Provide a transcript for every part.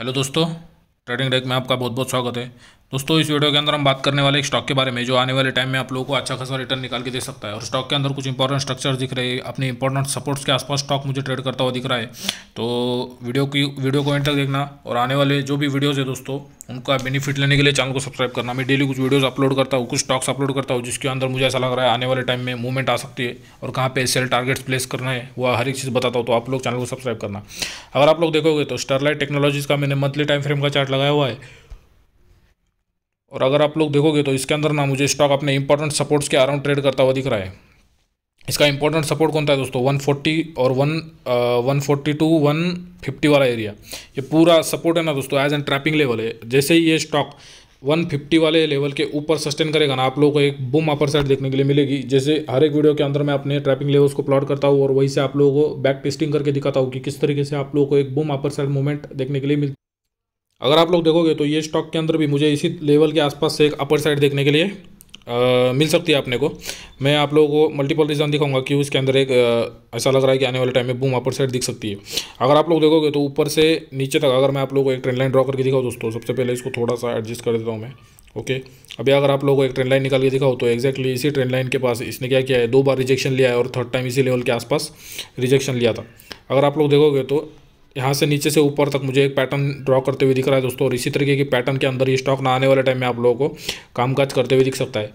hello दोस्तों trading deck में आपका बहुत बहुत स्वागत है दोस्तों इस वीडियो के अंदर हम बात करने वाले एक स्टॉक के बारे में जो आने वाले टाइम में आप लोगों को अच्छा खासा रिटर्न निकाल के दे सकता है और स्टॉक के अंदर कुछ इंपॉर्टेंट स्ट्रक्चर दिख रहे हैं अपने इंपॉर्टेंट सपोर्ट्स के आसपास स्टॉक मुझे ट्रेड करता हुआ दिख रहा है तो वीडियो की वीडियो को इंटर देखना और आने वाले जो भी वीडियोज़ है दोस्तों उनका बेनिफिट लेने के लिए चैनल को सब्सक्राइब करना मैं डेली कुछ वीडियोज़ अपलोड करता हूँ कुछ स्टॉक्स अपलोड करता हूँ जिसके अंदर मुझे ऐसा लग रहा है आने वाले टाइम में मूवमेंट आ सकती है और कहाँ पे सेल टारगेट्स प्लेस करना है वह हर एक चीज़ बताता हूँ तो आप लोग चैनल को सब्सक्राइब करना अगर आप लोग देखोगे तो स्टरलाइट टेक्नोलॉजीज़ का मैंने मंथली टाइम फ्रेम का चार्ट लगाया हुआ है और अगर आप लोग देखोगे तो इसके अंदर ना मुझे स्टॉक अपने इंपॉर्टेंट सपोर्ट्स के अराउंड ट्रेड करता हुआ दिख रहा है इसका इंपॉर्टेंट सपोर्ट कौन था दोस्तों 140 और 1 वन टू वाला एरिया ये पूरा सपोर्ट है ना दोस्तों एज एन ट्रैपिंग लेवल है जैसे ही ये स्टॉक 150 वाले लेवल के ऊपर सस्टेन करेगा ना आप लोगों को एक बुम अपर साइड देखने के लिए मिलेगी जैसे हर एक वीडियो के अंदर मैं अपने ट्रैपिंग लेवल्स को प्लॉट करता हूँ और वहीं से आप लोगों को बैक टेस्टिंग करके दिखाता हूँ कि किस तरीके से आप लोगों को एक बुम अपर साइड मूवमेंट देखने के लिए मिलती अगर आप लोग देखोगे तो ये स्टॉक के अंदर भी मुझे इसी लेवल के आसपास से एक अपर साइड देखने के लिए आ, मिल सकती है आपने को मैं आप लोगों को मल्टीपल रीज़न दिखाऊंगा कि उसके अंदर एक आ, ऐसा लग रहा है कि आने वाले टाइम में बूम अपर साइड दिख सकती है अगर आप लोग देखोगे तो ऊपर से नीचे तक अगर मैं आप लोगों को एक ट्रेंड लाइन ड्रॉ करके दिखाऊँ दोस्तों सबसे पहले इसको थोड़ा सा एडजस्ट कर देता हूँ मैं ओके अभी अगर आप लोगों को एक ट्रेंड लाइन निकाल के दिखाओ तो एक्जैक्टली इसी ट्रेंड लाइन के पास इसने क्या किया है दो बार रिजेक्शन लिया है और थर्ड टाइम इसी लेवल के आसपास रिजेक्शन लिया था अगर आप लोग देखोगे तो यहाँ से नीचे से ऊपर तक मुझे एक पैटर्न ड्रॉ करते हुए दिख रहा है दोस्तों और इसी तरीके के पैटर्न के अंदर ये स्टॉक ना आने वाले टाइम में आप लोगों को कामकाज करते हुए दिख सकता है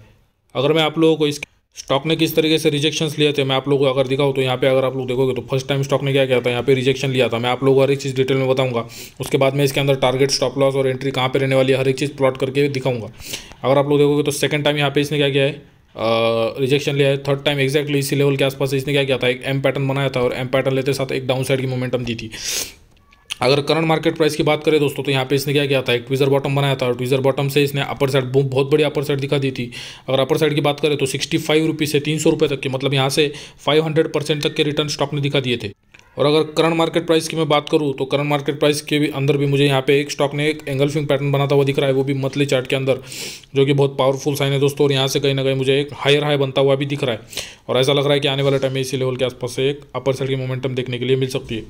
अगर मैं आप लोगों को इस स्टॉक ने किस तरीके से रिजेक्शंस लिए थे मैं आप लोगों को अगर दिखाऊँ तो यहाँ पे अगर आप लोग देखोगे तो फर्स्ट टाइम स्टॉक ने क्या किया था यहाँ पे रिजेक्शन लिया था मैं आप लोगों को हर एक चीज़ डिटेल में बताऊंगा उसके बाद मैं इसके अंदर टारगेट स्टॉप लॉस और एंट्री कहाँ पे रहने वाली है हर एक चीज़ प्लॉट करके दिखाऊंगा अगर आप लोग देखोगे तो सेकंड टाइम यहाँ पे इसने क्या किया है रिजेक्शन लिया है थर्ड टाइम एक्जैक्टली इसी लेवल के आसपास इसने क्या किया था एक एम पैटर्न बनाया था और एम पैटर्न लेते साथ एक डाउन साइड की मोमेंटम दी थी अगर करंट मार्केट प्राइस की बात करें दोस्तों तो यहाँ पे इसने क्या किया था एक ट्विजर बॉटम बनाया था और ट्विजर बॉटम से इसने अपर साइड बहुत बड़ी अपर साइड दिखा दी थी अगर अपर साइड की बात करें तो सिक्सटी फाइव रुपी से तीन सौ रुपये तक के मतलब यहाँ से फाइव हंड्रेड परसेंट तक के रिटर्न स्टॉक ने दिखा दिए थे और अगर करंट मार्केट प्राइस की मैं बात करूँ तो करंट मार्केट प्राइस के भी अंदर भी मुझे यहाँ पे एक स्टॉक ने एक एंगल्फिंग पैटर्न बनाता हुआ दिख रहा है वो भी मंथली चार्ट के अंदर जो कि बहुत पावरफुल साइन है दोस्तों और यहाँ से कहीं ना कहीं मुझे एक हायर हाई बनता हुआ भी दिख रहा है और ऐसा लग रहा है कि आने वाला टाइम में इसी लेवल के आसपास से एक अपर साइड की मोमेंटम देखने के लिए मिल सकती है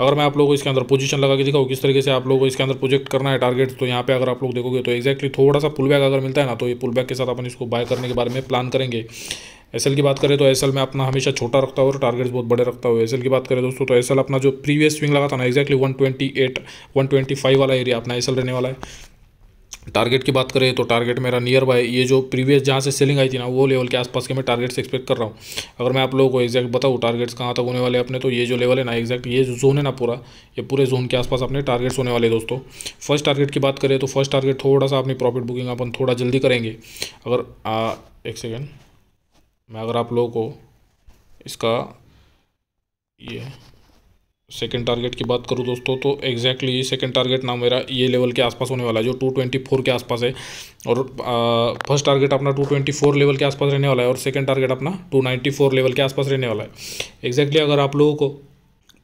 अगर मैं आप लोगों को इसके अंदर पोजीशन लगा के दिखाऊँ किस तरीके से आप लोगों को इसके अंदर प्रोजेक्ट करना है टारगेट तो यहाँ पे अगर आप लोग देखोगे तो एक्जैक्टली थोड़ा सा पुल बैक अगर मिलता है ना तो ये पुल बैक के साथ अपन इसको बाय करने के बारे में प्लान करेंगे एस की बात करें तो एस में अपना हमेशा छोटा रखता हूँ और टारगेट्स बहुत बड़े रखता हूँ एस की बात करें दोस्तों तो एस अपना जो प्रीवियस स्विंग लगा था ना exactly one twenty eight one twenty five वाला एरिया अपना एस रहने वाला है टारगेट की बात करें तो टारगेट मेरा नियर बाय ये जो प्रीवियस जहाँ से सेलिंग आई थी ना वो लेवल के आसपास के मैं टारगेट्स एक्सपेक्ट कर रहा हूँ अगर मैं आप लोगों को एक्जैक्ट बताऊँ टारगेट्स कहाँ तक होने वाले अपने तो ये जो लेवल है ना एक्जैक्ट ये जो जोन है ना पूरा ये पूरे जोन के आसपास अपने टारगेट्स होने वाले दोस्तों फर्स्ट टारगेट की बात करें तो फर्स्ट टारगेट थोड़ा सा अपनी प्रॉफिट बुकिंग अपन थोड़ा जल्दी करेंगे अगर आ, एक सेकेंड मैं अगर आप लोगों को इसका ये सेकंड टारगेट की बात करूँ दोस्तों तो एग्जैक्टली ये सेकंड टारगेट ना मेरा ये लेवल के आसपास होने वाला है जो 224 के आसपास है और फर्स्ट टारगेट अपना 224 लेवल के आसपास रहने वाला है और सेकंड टारगेट अपना 294 लेवल के आसपास रहने वाला है एग्जैक्टली अगर आप लोगों को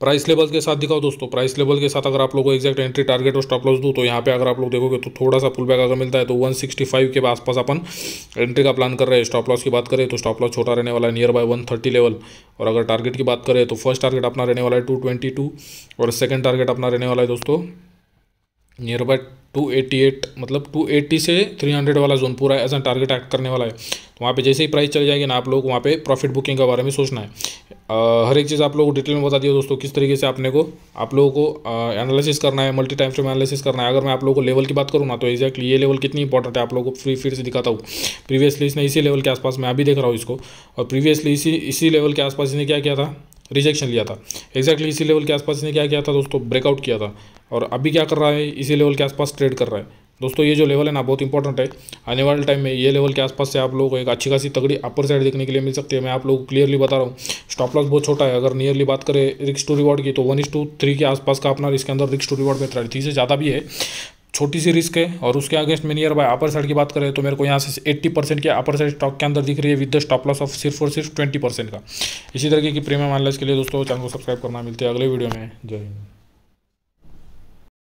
प्राइस लेवल के साथ दिखाओ दोस्तों प्राइस लेवल के साथ अगर आप लोगों को एग्जैक्ट एंट्री टारगेट और स्टॉप लॉस दूँ तो यहाँ पे अगर आप लोग देखोगे तो थोड़ा सा पुल बैक अगर मिलता है तो 165 के आसपास अपन एंट्री का प्लान कर रहे हैं स्टॉप लॉस की बात करें तो स्टॉप लॉस छोटा रहने वाला है नियर बाय वन लेवल और अगर टारगेट की बात करें तो फर्स्ट टारगेट अपना रहने वाला है टू और सेकेंड टारगेट अपना रहने वाला है दोस्तों नियर बाय टू एट मतलब टू एट्टी से थ्री हंड्रेड वाला जोन पूरा एज एन टारगेट एक्ट करने वाला है तो वहाँ पे जैसे ही प्राइस चल जाएगी ना आप लोग वहाँ पे प्रॉफिट बुकिंग के बारे में सोचना है हर एक चीज़ आप लोगों को डिटेल में बता दिया दोस्तों किस तरीके से आपने को आप लोगों को एनालिसिस करना है मल्टी टाइम फ्रेम एनालिसिस करना है अगर मैं आप लोगों को लेवल की बात करूँ ना तो एक्जैक्टली ये लेवल कितनी इंपॉर्टेंट है आप लोगों को फ्री फिर से दिखाता हूँ प्रीवियसली इसने इसी लेवल के आसपास मैं अभी देख रहा हूँ इसको और प्रीवियसली इसी इसी लेवल के आसपास इसने क्या किया था रिजेक्शन लिया था एक्जैक्टली exactly इसी लेवल के आसपास इसने क्या किया था दोस्तों ब्रेकआउट किया था और अभी क्या कर रहा है इसी लेवल के आसपास ट्रेड कर रहा है दोस्तों ये जो लेवल है ना बहुत इंपॉर्टेंट है आने वाले टाइम में ये लेवल के आसपास से आप लोगों को एक अच्छी खासी तगड़ी अपर साइड देखने के लिए मिल सकती है मैं आप लोगों को क्लियरली बता रहा हूँ स्टॉप लॉस बहुत छोटा है अगर नियरली बात करें रिक्स टू रिवॉर्ड की तो वन इस टू थ्री के आसपास का अपना इसके अंदर रिक्स टू रिवॉर्ड में थ्री से ज़्यादा भी है छोटी सी रिस्क है और उसके अगेंस्ट में नियर बाय अपर साइड की बात करें तो मेरे को यहाँ से 80 परसेंट के अपर साइड स्टॉक के अंदर दिख रही है with the stop loss of सिर्फ और सिर्फ 20 परसेंट का इसी तरीके की प्रीमियम एनालिस के लिए दोस्तों चैनल को सब्सक्राइब करना मिलते हैं अगले वीडियो में जय हिंद